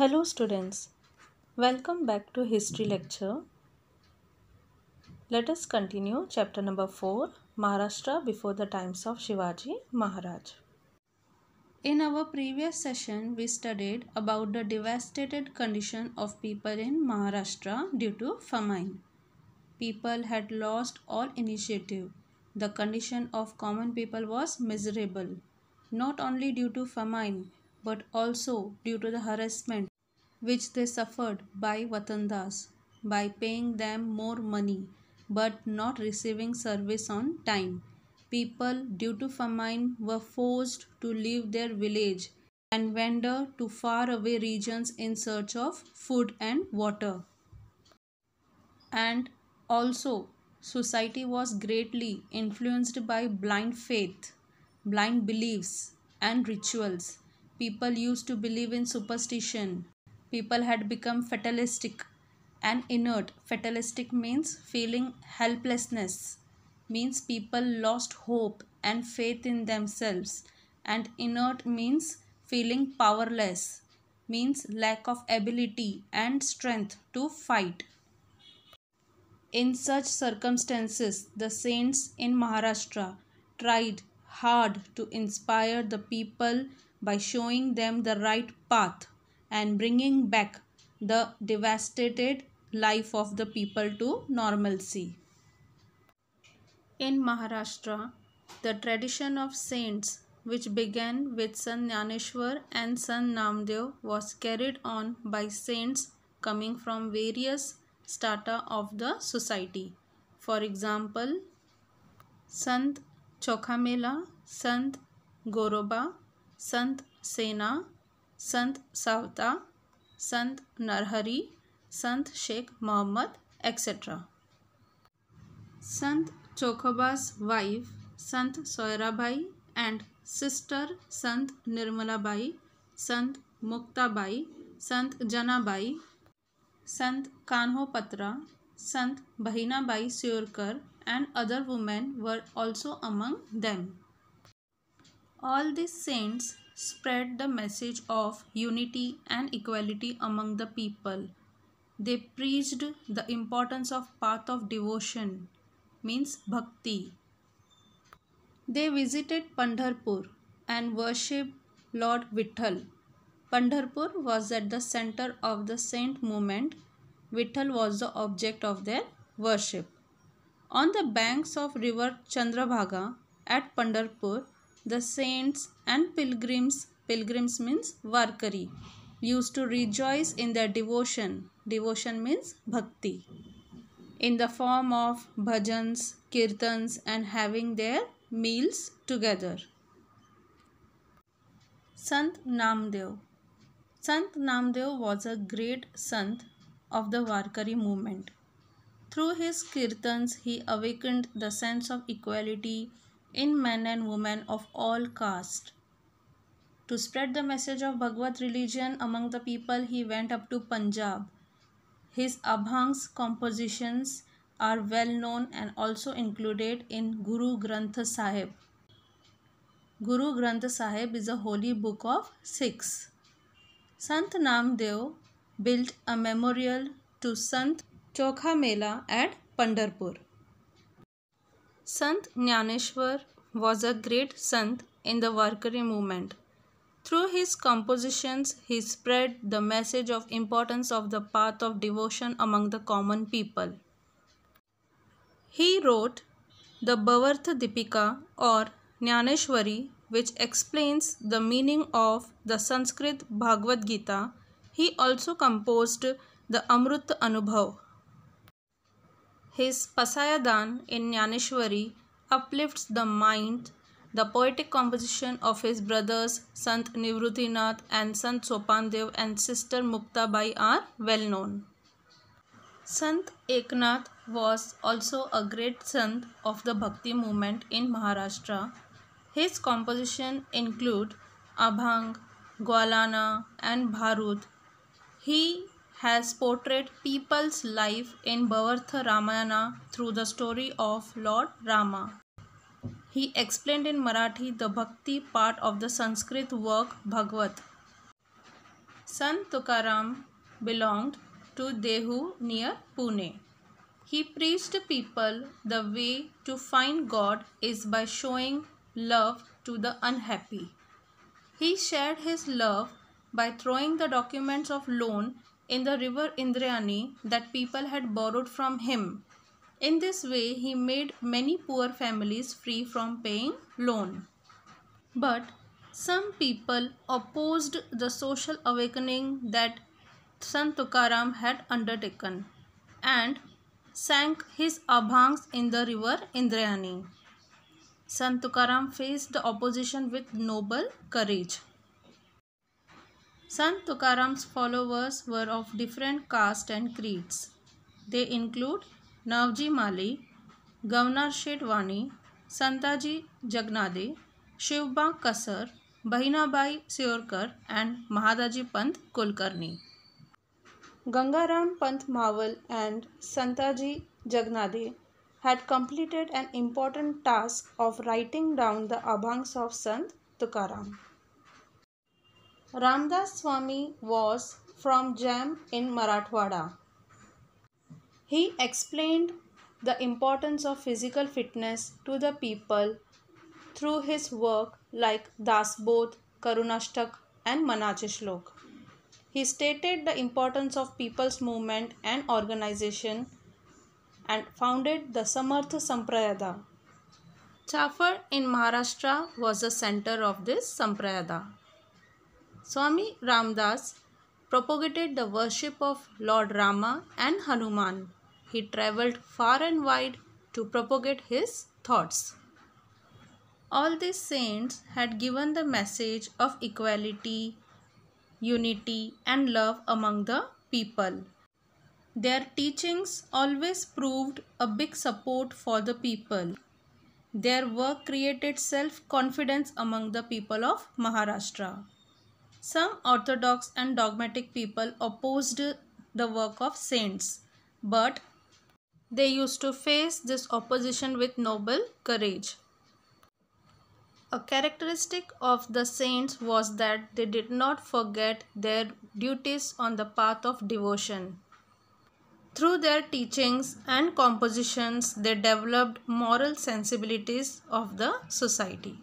Hello students, welcome back to history lecture. Let us continue chapter number 4 Maharashtra before the times of Shivaji Maharaj. In our previous session, we studied about the devastated condition of people in Maharashtra due to famine. People had lost all initiative. The condition of common people was miserable, not only due to famine, but also due to the harassment which they suffered by Vatandas by paying them more money but not receiving service on time. People due to famine were forced to leave their village and wander to faraway regions in search of food and water. And also, society was greatly influenced by blind faith, blind beliefs, and rituals. People used to believe in superstition people had become fatalistic and inert. Fatalistic means feeling helplessness, means people lost hope and faith in themselves, and inert means feeling powerless, means lack of ability and strength to fight. In such circumstances, the saints in Maharashtra tried hard to inspire the people by showing them the right path and bringing back the devastated life of the people to normalcy. In Maharashtra, the tradition of saints, which began with San and San Namdev, was carried on by saints coming from various strata of the society. For example, Sant Chokhamela, Sant Goroba, Sant Sena, संत सावता संत नरहरी संत Sheikh Mohammad etcetera संत चोखोबास wife संत Soyarabai and sister संत निर्मलाबाई संत मुक्ताबाई संत Janabai Sant Kanhopatra Sant Bahinabai Siurkar and other women were also among them All these saints spread the message of unity and equality among the people. They preached the importance of path of devotion means bhakti. They visited Pandharpur and worshipped Lord Vitthal. Pandharpur was at the center of the saint movement. Vitthal was the object of their worship. On the banks of river Chandrabhaga at Pandharpur, the saints and pilgrims, pilgrims means varkari, used to rejoice in their devotion. Devotion means bhakti. In the form of bhajans, kirtans and having their meals together. Sant Namdev Sant Namdev was a great Sant of the Varkari movement. Through his kirtans, he awakened the sense of equality, in men and women of all castes. To spread the message of Bhagwat religion among the people, he went up to Punjab. His Abhangs compositions are well known and also included in Guru Granth Sahib. Guru Granth Sahib is a holy book of Sikhs. Sant Namdev built a memorial to Sant Chokha Mela at Pandarpur. Sant Jnaneshwar was a great Sant in the Warkari movement. Through his compositions, he spread the message of importance of the path of devotion among the common people. He wrote the Bhavartha Dipika or Jnaneshwari which explains the meaning of the Sanskrit Bhagavad Gita. He also composed the Amrut Anubhav his Pasayadan in Gnaneshwari uplifts the mind. The poetic composition of his brothers Sant Nivrutinath and Sant Sopandev and sister Muktabai are well known. Sant Eknath was also a great Sant of the Bhakti movement in Maharashtra. His composition include Abhang, Gwalana and Bharut. He has portrayed people's life in Bhavartha Ramayana through the story of Lord Rama. He explained in Marathi the bhakti part of the Sanskrit work Bhagavad. Sant Tukaram belonged to Dehu near Pune. He preached to people the way to find God is by showing love to the unhappy. He shared his love by throwing the documents of loan in the river Indrayani that people had borrowed from him. In this way, he made many poor families free from paying loan. But some people opposed the social awakening that Sant Tukaram had undertaken and sank his abhangs in the river Indrayani. Sant Tukaram faced the opposition with noble courage. Sant Tukaram's followers were of different caste and creeds. They include Navji Mali, Governor Shetwani, Santaji Jagnade, Shivba Kasar, Bahinabai Seorkar and Mahadaji Pant Kulkarni. Gangaram Pant Mawal and Santaji Jagnade had completed an important task of writing down the Abhangs of Sant Tukaram. Ramdas Swami was from Jam in Marathwada. He explained the importance of physical fitness to the people through his work like Dasbodh, Karunashtak and Manachishlok. He stated the importance of people's movement and organization and founded the Samartha Samprayada. Chafar in Maharashtra was the center of this Samprayada. Swami Ramdas propagated the worship of Lord Rama and Hanuman. He travelled far and wide to propagate his thoughts. All these saints had given the message of equality, unity and love among the people. Their teachings always proved a big support for the people. Their work created self-confidence among the people of Maharashtra. Some orthodox and dogmatic people opposed the work of saints, but they used to face this opposition with noble courage. A characteristic of the saints was that they did not forget their duties on the path of devotion. Through their teachings and compositions, they developed moral sensibilities of the society.